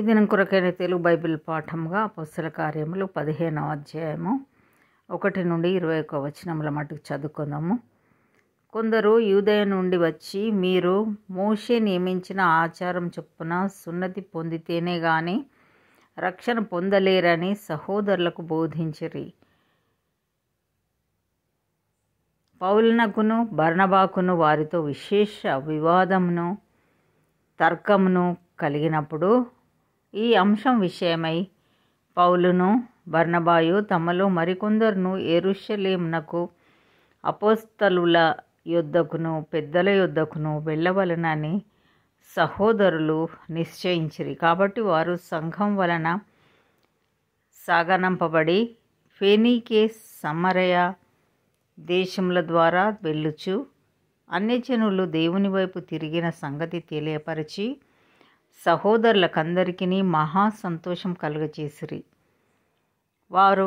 ఇది కొరకైన తెలుగు బైబిల్ పాఠంగా పుస్తల కార్యములు పదిహేనవ అధ్యాయము ఒకటి నుండి ఇరవై ఒక వచనముల మటుకు చదువుకుందాము కొందరు యూదయ నుండి వచ్చి మీరు మోషే నియమించిన ఆచారం చొప్పున సున్నతి పొందితేనే కానీ రక్షణ పొందలేరని సహోదరులకు బోధించిరి పౌలనకును బర్ణబాకును వారితో విశేష వివాదమును తర్కమును కలిగినప్పుడు ఈ అంశం విషయమై పౌలును బర్ణబాయు తమలో మరికొందరును ఏరుషలేమునకు అపోస్తలుల యొద్దకును పెద్దల యొద్దకును వెళ్ళవలనని సహోదరులు నిశ్చయించిరి కాబట్టి వారు సంఘం వలన సాగనంపబడి ఫేనీకే సమరయ దేశముల ద్వారా వెళ్ళుచు అన్యజనులు దేవుని వైపు తిరిగిన సంగతి తెలియపరిచి సహోదరులకందరికీ మహా సంతోషం కలుగచేసిరి వారు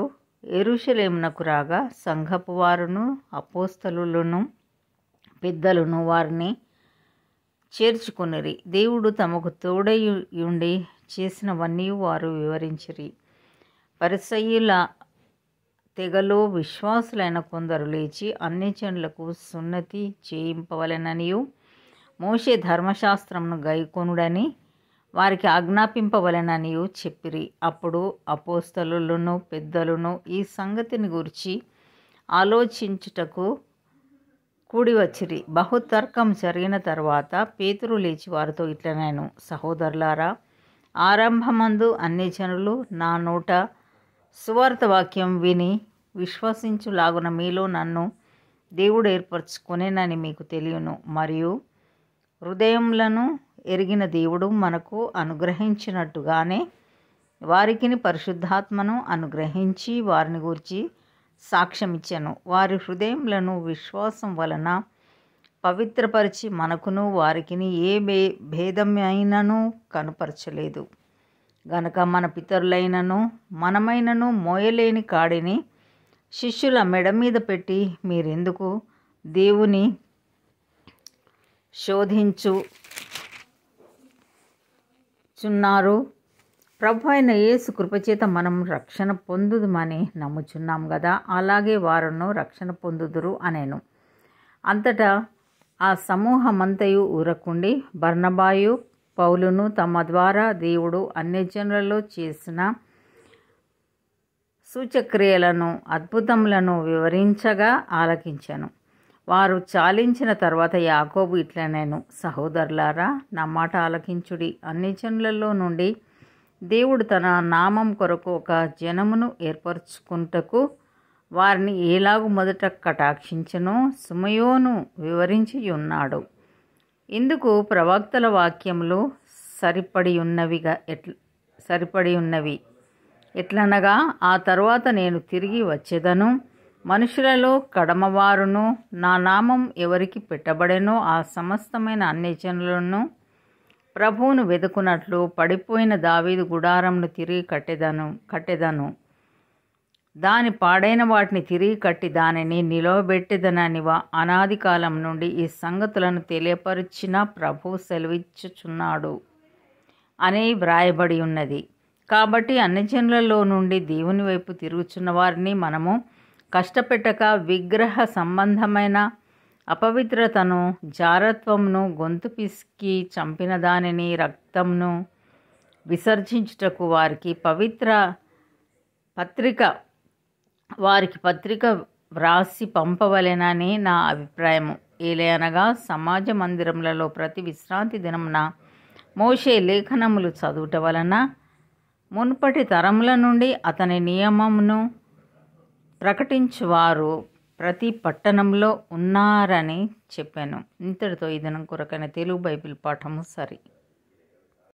ఎరుషలేమునకు రాగా సంఘపు వారును అపోస్తలులను పెద్దలను వారిని చేర్చుకునిరి దేవుడు తమకు తోడయుండి చేసినవన్నీ వారు వివరించిరి పరిసయ్యుల తెగలో విశ్వాసులైన కొందరు లేచి అన్యజనులకు సున్నతి చేయింపవలెననియు మోషే ధర్మశాస్త్రంను గైకొనుడని వారికి ఆజ్ఞాపింపవలెననియు చెప్పిరి అప్పుడు అపోస్తలులను పెద్దలను ఈ సంగతిని గురించి ఆలోచించుటకు కూడి వచ్చిరి బహుతర్కం జరిగిన తర్వాత పేతురు లేచి వారితో నేను సహోదరులారా ఆరంభమందు అన్ని జనులు నా నోట సువార్త వాక్యం విని విశ్వసించులాగున మీలో నన్ను దేవుడు ఏర్పరచుకునేనని మీకు తెలియను మరియు హృదయములను ఎరిగిన దేవుడు మనకు అనుగ్రహించినట్టుగానే వారికిని పరిశుద్ధాత్మను అనుగ్రహించి వారిని గూర్చి సాక్ష్యమిచ్చాను వారి హృదయములను విశ్వాసం వలన పవిత్రపరిచి మనకును వారికిని ఏ భే భేదమైనను కనుపరచలేదు గనక మన పితరులైనను మనమైనను మోయలేని కాడిని శిష్యుల మెడ మీద పెట్టి మీరెందుకు దేవుని శోధించు చున్నారు ప్రభు అయిన యేసు కృపచేత మనం రక్షణ పొందుదుమని నమ్ముచున్నాం కదా అలాగే వారును రక్షణ పొందుదురు అనేను అంతటా ఆ సమూహమంతయు ఊరకుండి బర్ణబాయు పౌలును తమ ద్వారా దేవుడు అన్యజనులలో చేసిన సూచక్రియలను అద్భుతములను వివరించగా ఆలకించాను వారు చాలించిన తర్వాత యాకోబు ఇట్లా నేను సహోదరులారా నా మాట ఆలకించుడి అన్ని జనులలో నుండి దేవుడు తన నామం కొరకు ఒక జనమును ఏర్పరచుకుంటకు వారిని ఏలాగు మొదట కటాక్షించను సుమయోను వివరించి ఉన్నాడు ఇందుకు ప్రవక్తల వాక్యములు సరిపడి ఉన్నవిగా ఎట్ల సరిపడి ఉన్నవి ఎట్లనగా ఆ తర్వాత నేను తిరిగి వచ్చేదను మనుషులలో కడమవారును నా నామం ఎవరికి పెట్టబడెనో ఆ సమస్తమైన అన్ని ప్రభువును వెతుకున్నట్లు పడిపోయిన దావీదు గుడారంను తిరిగి కట్టెదను కట్టెదను దాని పాడైన వాటిని తిరిగి కట్టి దానిని వా అనాది కాలం నుండి ఈ సంగతులను తెలియపరిచిన ప్రభు సెలవిచ్చుచున్నాడు అని వ్రాయబడి ఉన్నది కాబట్టి అన్ని జనులలో నుండి దేవుని వైపు తిరుగుచున్న వారిని మనము కష్టపెట్టక విగ్రహ సంబంధమైన అపవిత్రతను జారత్వమును గొంతు పిసికి చంపిన దానిని రక్తంను విసర్జించుటకు వారికి పవిత్ర పత్రిక వారికి పత్రిక వ్రాసి పంపవలెనని నా అభిప్రాయము ఏలయనగా సమాజ మందిరములలో ప్రతి విశ్రాంతి దినమున మోషే లేఖనములు చదువుట వలన మునుపటి తరముల నుండి అతని నియమమును ప్రకటించువారు ప్రతి పట్టణంలో ఉన్నారని చెప్పాను ఇంతటితో ఈ దినం కొరకైన తెలుగు బైబిల్ పాఠము సరి